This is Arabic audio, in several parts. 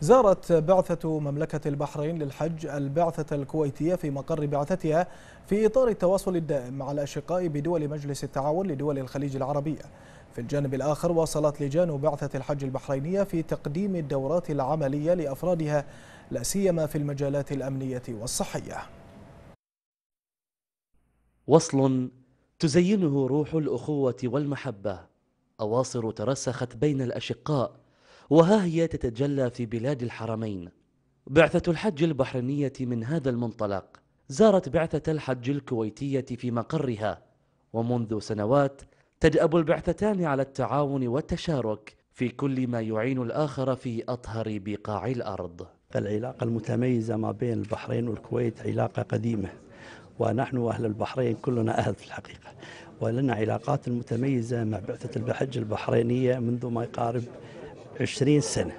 زارت بعثة مملكة البحرين للحج البعثة الكويتية في مقر بعثتها في إطار التواصل الدائم مع الأشقاء بدول مجلس التعاون لدول الخليج العربية في الجانب الآخر واصلت لجان بعثة الحج البحرينية في تقديم الدورات العملية لأفرادها لا سيما في المجالات الأمنية والصحية وصل تزينه روح الأخوة والمحبة أواصر ترسخت بين الأشقاء وها هي تتجلى في بلاد الحرمين بعثة الحج البحرينية من هذا المنطلق زارت بعثة الحج الكويتية في مقرها ومنذ سنوات تدأب البعثتان على التعاون والتشارك في كل ما يعين الآخر في أطهر بقاع الأرض العلاقة المتميزة ما بين البحرين والكويت علاقة قديمة ونحن أهل البحرين كلنا أهل في الحقيقة ولنا علاقات متميزة مع بعثة الحج البحرينية منذ ما يقارب 20 سنة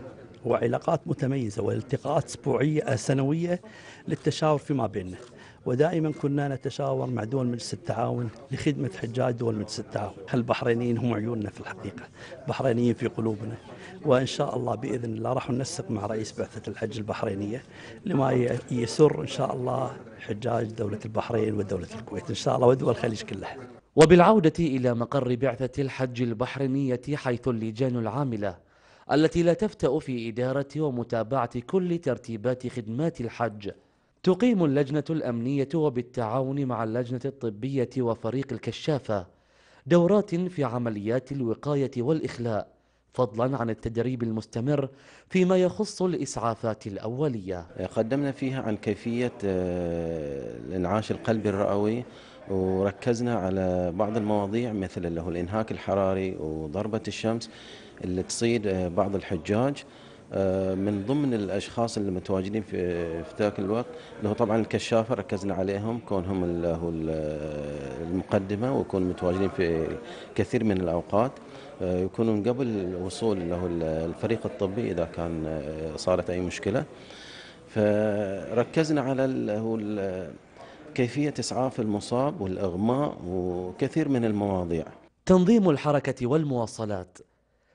وعلاقات متميزة والتقاءات أسبوعية سنوية للتشاور فيما بيننا ودائما كنا نتشاور مع دول مجلس التعاون لخدمة حجاج دول مجلس التعاون البحرينيين هم عيوننا في الحقيقة بحرينيين في قلوبنا وإن شاء الله بإذن الله راح ننسق مع رئيس بعثة الحج البحرينية لما يسر إن شاء الله حجاج دولة البحرين ودولة الكويت إن شاء الله ودول الخليج كلها وبالعودة إلى مقر بعثة الحج البحرينية حيث اللجان العاملة التي لا تفتأ في إدارة ومتابعة كل ترتيبات خدمات الحج تقيم اللجنة الأمنية وبالتعاون مع اللجنة الطبية وفريق الكشافة دورات في عمليات الوقاية والإخلاء فضلا عن التدريب المستمر فيما يخص الإسعافات الأولية قدمنا فيها عن كيفية الإنعاش آه، القلبي الرئوي وركزنا على بعض المواضيع مثل اللي هو الانهاك الحراري وضربه الشمس اللي تصيد آه، بعض الحجاج آه، من ضمن الاشخاص اللي متواجدين في في ذاك الوقت اللي هو طبعا الكشافه ركزنا عليهم كونهم اللي هو آه، المقدمه ويكونوا متواجدين في كثير من الاوقات يكونون قبل وصول اللي هو الفريق الطبي اذا كان صارت اي مشكله فركزنا على اللي هو كيفية إسعاف المصاب والإغماء وكثير من المواضيع تنظيم الحركة والمواصلات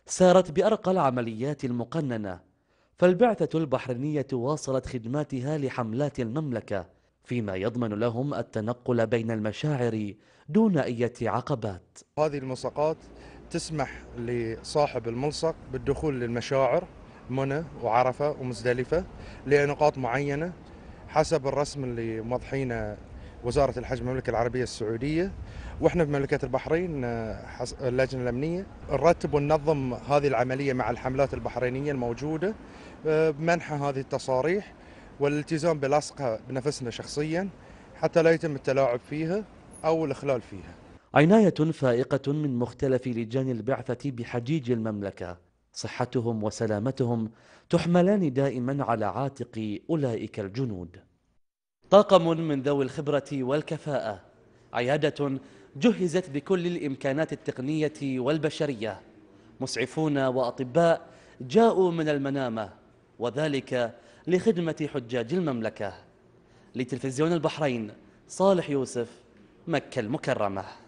سارت بأرقى العمليات المقننة فالبعثة البحرينية واصلت خدماتها لحملات المملكة فيما يضمن لهم التنقل بين المشاعر دون أي عقبات هذه الملصقات تسمح لصاحب الملصق بالدخول للمشاعر منى وعرفة ومزدلفة لنقاط معينة حسب الرسم اللي موضحينه وزارة الحج المملكة العربية السعودية واحنا بمملكة البحرين آه، اللجنة الأمنية نرتب وننظم هذه العملية مع الحملات البحرينية الموجودة آه، بمنحى هذه التصاريح والالتزام بلصقها بنفسنا شخصيا حتى لا يتم التلاعب فيها أو الإخلال فيها عناية فائقة من مختلف لجان البعثة بحجيج المملكة صحتهم وسلامتهم تحملان دائما على عاتق أولئك الجنود طاقم من ذوي الخبرة والكفاءة عيادة جهزت بكل الإمكانات التقنية والبشرية مسعفون وأطباء جاءوا من المنامة وذلك لخدمة حجاج المملكة لتلفزيون البحرين صالح يوسف مكة المكرمة